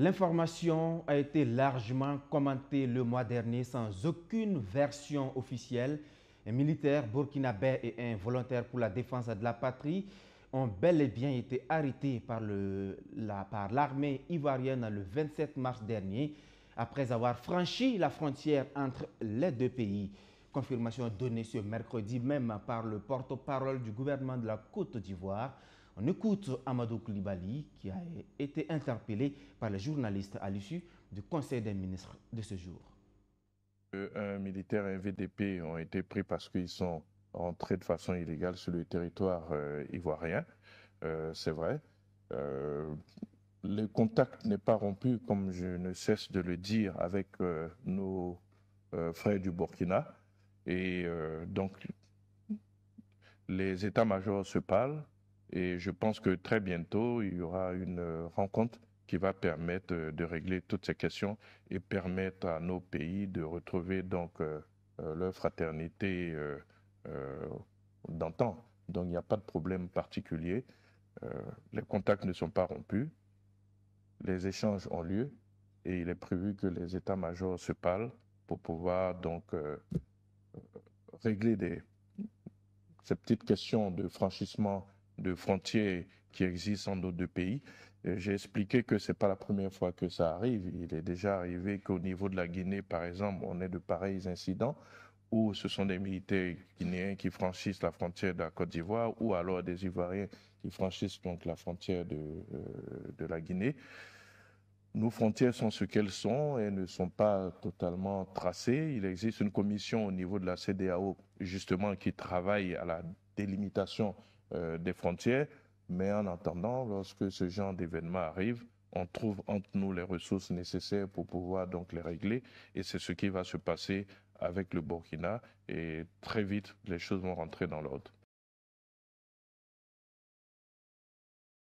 L'information a été largement commentée le mois dernier sans aucune version officielle. Un militaire burkinabé et un volontaire pour la défense de la patrie ont bel et bien été arrêtés par l'armée ivoirienne le 27 mars dernier après avoir franchi la frontière entre les deux pays. Confirmation donnée ce mercredi même par le porte-parole du gouvernement de la Côte d'Ivoire. On écoute Amadou Koulibaly qui a été interpellé par les journalistes à l'issue du Conseil des ministres de ce jour. Un militaire et un VDP ont été pris parce qu'ils sont entrés de façon illégale sur le territoire euh, ivoirien, euh, c'est vrai. Euh, le contact n'est pas rompu, comme je ne cesse de le dire, avec nos frères du Burkina. Et donc, les états-majors se parlent, et je pense que très bientôt, il y aura une euh, rencontre qui va permettre euh, de régler toutes ces questions et permettre à nos pays de retrouver donc euh, leur fraternité d'antan. Donc il n'y a pas de problème particulier. les contacts ne sont pas rompus. Les échanges ont lieu et il est prévu que les états-majors se parlent pour pouvoir donc régler des, ces petites questions de franchissement de frontières qui existent dans deux pays. J'ai expliqué que c'est pas la première fois que ça arrive. Il est déjà arrivé qu'au niveau de la Guinée, par exemple, on ait de pareils incidents où ce sont des militaires guinéens qui franchissent la frontière de la Côte d'Ivoire ou alors des Ivoiriens qui franchissent donc la frontière de, euh, de la Guinée. Nos frontières sont ce qu'elles sont et ne sont pas totalement tracées. Il existe une commission au niveau de la CDAO justement qui travaille à la délimitation euh, des frontières. Mais en attendant, lorsque ce genre d'événement arrive, on trouve entre nous les ressources nécessaires pour pouvoir donc les régler. Et c'est ce qui va se passer avec le Burkina. Et très vite, les choses vont rentrer dans l'ordre.